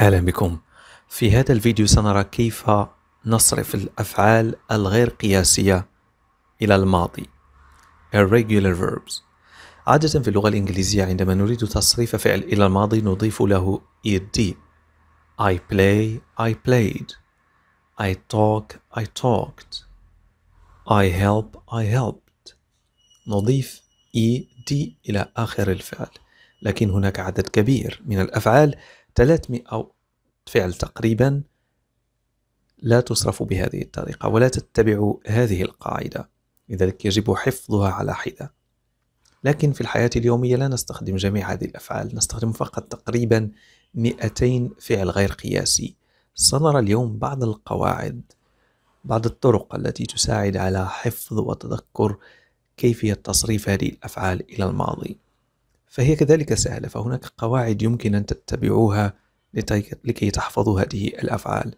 أهلا بكم في هذا الفيديو سنرى كيف نصرف الأفعال الغير قياسية إلى الماضي Irregular verbs عادة في اللغة الإنجليزية عندما نريد تصريف فعل إلى الماضي نضيف له ed I play I played I talk I talked I help I helped نضيف ed إلى آخر الفعل لكن هناك عدد كبير من الأفعال 300 فعل تقريبا لا تصرف بهذه الطريقة ولا تتبع هذه القاعدة لذلك يجب حفظها على حدة لكن في الحياة اليومية لا نستخدم جميع هذه الأفعال نستخدم فقط تقريبا 200 فعل غير قياسي صدر اليوم بعض القواعد بعض الطرق التي تساعد على حفظ وتذكر كيفية تصريف هذه الأفعال إلى الماضي فهي كذلك سهلة فهناك قواعد يمكن أن تتبعوها لكي تحفظوا هذه الأفعال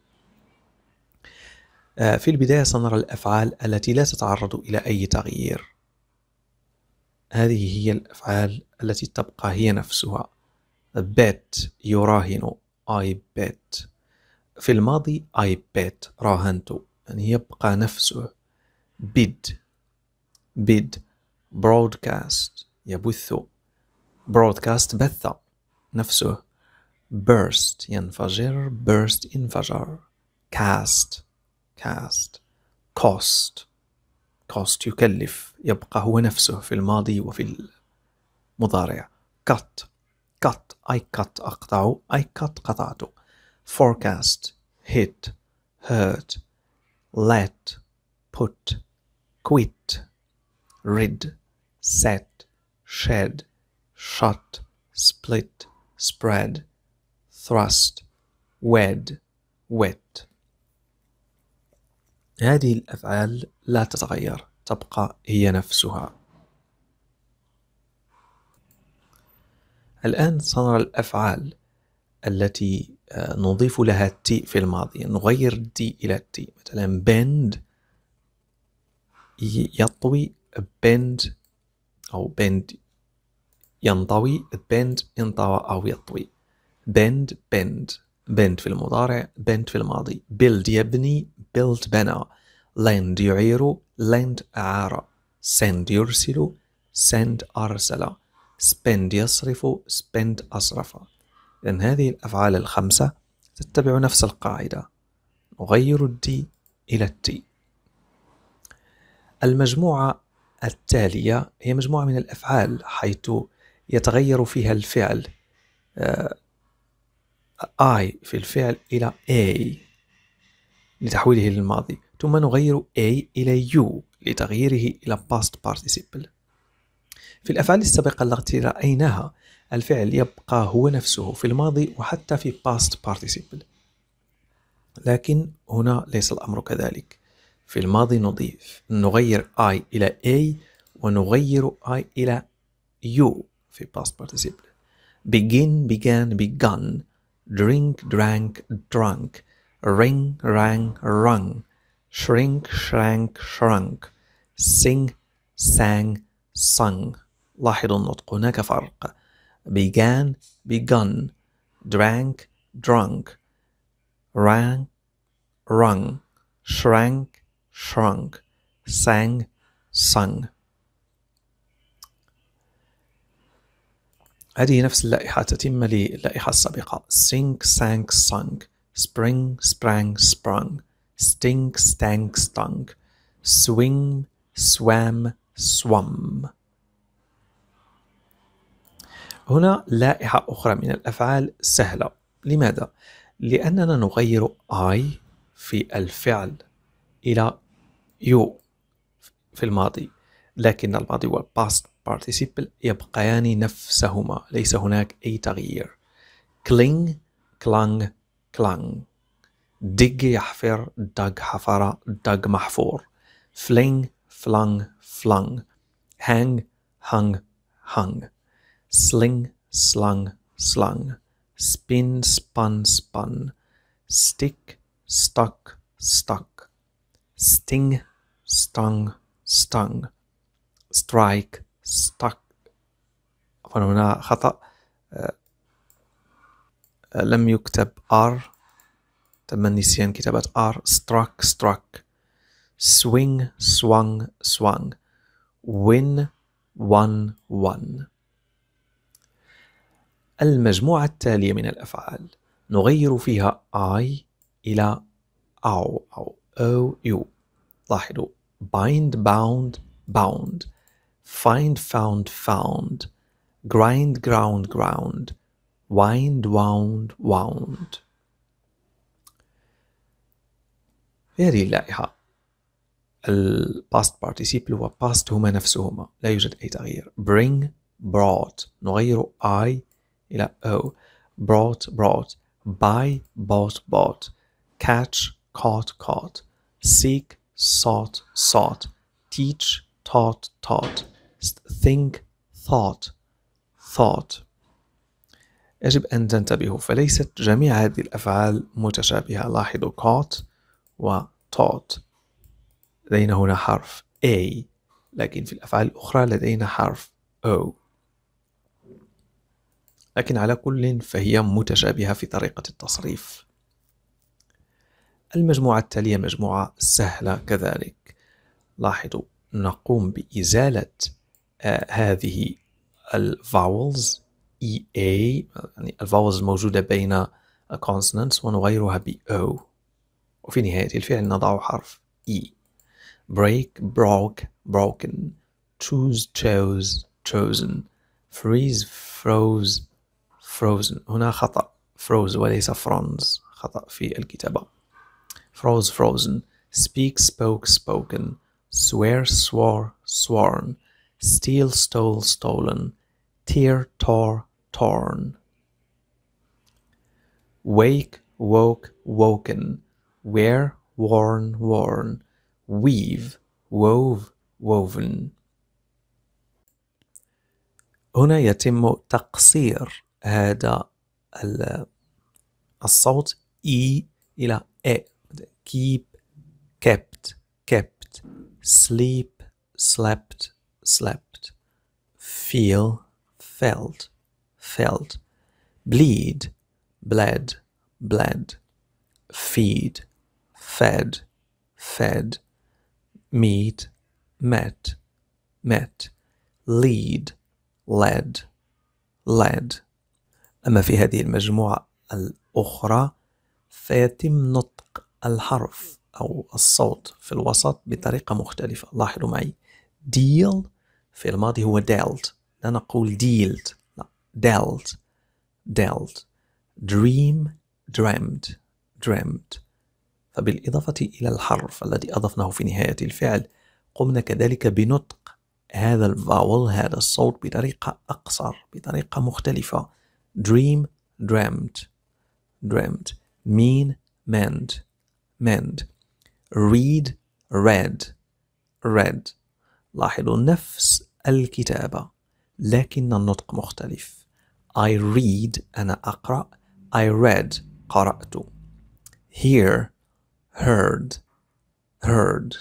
آه، في البداية سنرى الأفعال التي لا تتعرض إلى أي تغيير هذه هي الأفعال التي تبقى هي نفسها bet يراهن I bet في الماضي I bet راهنت يعني يبقى نفسه bid bid broadcast يبث broadcast بث نفسه burst ينفجر burst انفجر cast cast cost cost يكلف يبقى هو نفسه في الماضي وفي المضارع cut cut I cut أقطع I cut قطعت forecast hit hurt let put quit rid set shed shut, split, spread, thrust, wed, wet. هذه الأفعال لا تتغير تبقى هي نفسها الآن سنرى الأفعال التي آه، نضيف لها تي في الماضي نغير دي إلى تي مثلا bend يطوي bend أو bend ينطوي بند انطوى أو يطوي بند بند بند في المضارع بند في الماضي build يبني build بنى land يعير land أعار send يرسل send أرسل spend يصرف spend أصرف لأن هذه الأفعال الخمسة تتبع نفس القاعدة نغير الدي إلى التي المجموعة التالية هي مجموعة من الأفعال حيث يتغير فيها الفعل I آه، في الفعل إلى A لتحويله للماضي ثم نغير A إلى U لتغييره إلى past participle في الأفعال السابقة التي رأيناها الفعل يبقى هو نفسه في الماضي وحتى في past participle لكن هنا ليس الأمر كذلك في الماضي نضيف نغير I إلى A ونغير I إلى U في past participle begin began begun drink drank drunk ring rang rung shrink shrank shrunk sing sang sung لاحظوا النطق هناك فرق began begun drank drunk rang rung shrank shrunk sang sung هذه نفس اللائحة تتم للائحة السابقة sink sank sunk spring sprang sprung stink stank stunk swing swam swam هنا لائحة أخرى من الأفعال سهلة لماذا؟ لأننا نغير I في الفعل إلى you في الماضي لكن الماضي هو past participle يبقيان نفسهما ليس هناك أي تغيير cling clung clung dig يحفر dug حفر dug محفور fling flung flung hang hung hung sling slung slung spin spun spun stick stuck stuck sting stung stung strike ستاك عفوا هنا خطأ آه، لم يكتب ار تم نسيان كتابة ار struck struck swing swung swung win won won المجموعة التالية من الأفعال نغير فيها I إلى أو أو أو يو لاحظوا bind bound bound find, found, found, grind, ground, ground, wind, wound, wound. فيري اللائحة past participle هو past هما نفسهما لا يوجد أي تغيير bring brought نغير I إلى O brought brought buy bought bought catch caught caught seek sought sought teach taught taught think thought thought يجب أن تنتبهوا فليست جميع هذه الأفعال متشابهة لاحظوا caught و taught لدينا هنا حرف A لكن في الأفعال الأخرى لدينا حرف O لكن على كل فهي متشابهة في طريقة التصريف المجموعة التالية مجموعة سهلة كذلك لاحظوا نقوم بإزالة هذه الفاولز اي اي يعني الفاولز الموجودة بين consonants ونغيرها ب O وفي نهاية الفعل نضع حرف E break broke broken choose chose chosen freeze froze frozen هنا خطأ froze وليس fronze خطأ في الكتابة froze frozen speak spoke spoken swear swore sworn Steel stole, stolen, tear, tore, torn. Wake, woke, woken, wear, worn, worn, weave, wove, woven. هنا يتم تقصير هذا الصوت e إلى إ keep kept kept sleep slept slept feel felt felt bleed bled bled feed fed fed meet met met lead led led أما في هذه المجموعة الأخرى فيتم نطق الحرف أو الصوت في الوسط بطريقة مختلفة لاحظوا معي deal في الماضي هو dealt لا نقول dealt لا dealt dealt dream dreamt dreamt فبالإضافة إلى الحرف الذي أضفناه في نهاية الفعل قمنا كذلك بنطق هذا الفاول هذا الصوت بطريقة أقصر بطريقة مختلفة dream dreamt dreamt mean meant meant read read read لاحظوا نفس الكتابة لكن النطق مختلف I read أنا أقرأ I read قرأت hear heard heard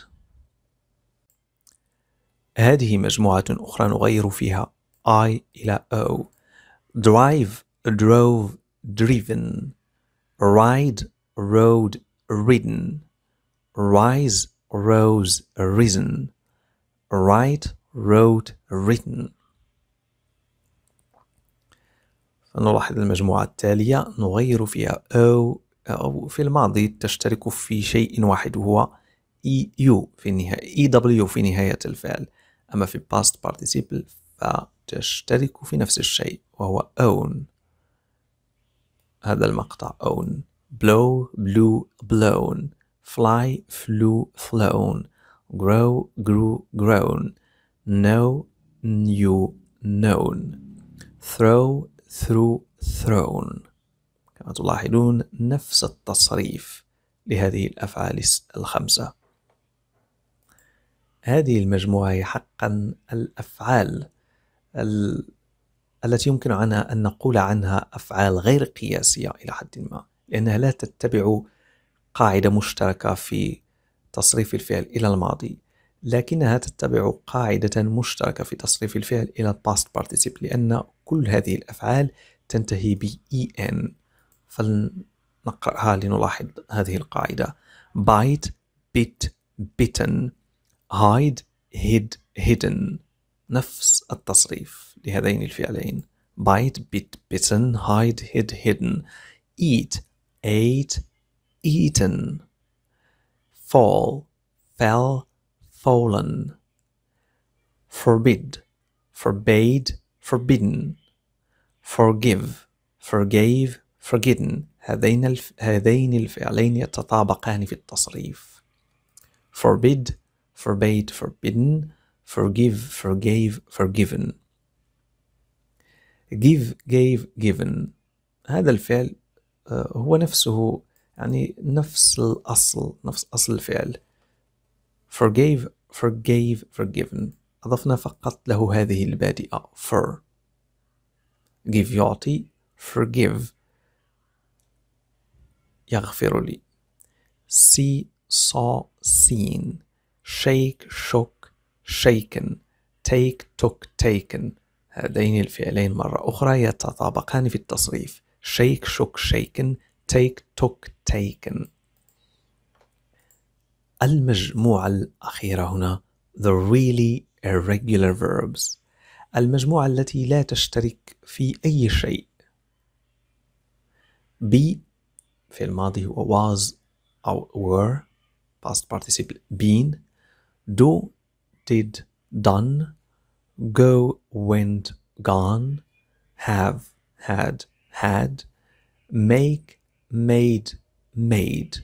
هذه مجموعة أخرى نغير فيها I إلى O drive drove driven ride road ridden rise rose risen write, wrote written فنلاحظ المجموعة التالية نغير فيها أو أو في الماضي تشترك في شيء واحد وهو EU في إي EW في نهاية الفعل أما في past participle فتشترك في نفس الشيء وهو own هذا المقطع own blow blew blown fly flew flown grow grew grown know new known throw through thrown كما تلاحظون نفس التصريف لهذه الأفعال الخمسة هذه المجموعة هي حقا الأفعال ال... التي يمكن عنها أن نقول عنها أفعال غير قياسية إلى حد ما لأنها لا تتبع قاعدة مشتركة في تصريف الفعل إلى الماضي لكنها تتبع قاعدة مشتركة في تصريف الفعل إلى past participle لأن كل هذه الأفعال تنتهي ب en فلنقرأها لنلاحظ هذه القاعدة bite bit bitten hide hid hidden نفس التصريف لهذين الفعلين bite bit bitten hide hid hidden eat ate eaten fall, fell, fallen. Forbid, forbade, forbidden. Forgive, forgave, forgiven. هذين الف... هذين الفعلين يتطابقان في التصريف. Forbid, forbade, forbidden. Forgive, forgave, forgiven. give gave given هذا الفعل هو نفسه يعني نفس الأصل نفس أصل الفعل forgave forgave forgiven أضفنا فقط له هذه البادئة for give يعطي forgive يغفر لي see saw seen shake shook shaken take took taken هذين الفعلين مرة أخرى يتطابقان في التصريف shake shook shaken تيك توك تيكن المجموعة الأخيرة هنا the really irregular verbs المجموعة التي لا تشترك في أي شيء be في الماضي هو was أو were past participle been do did done go went gone have had had make made made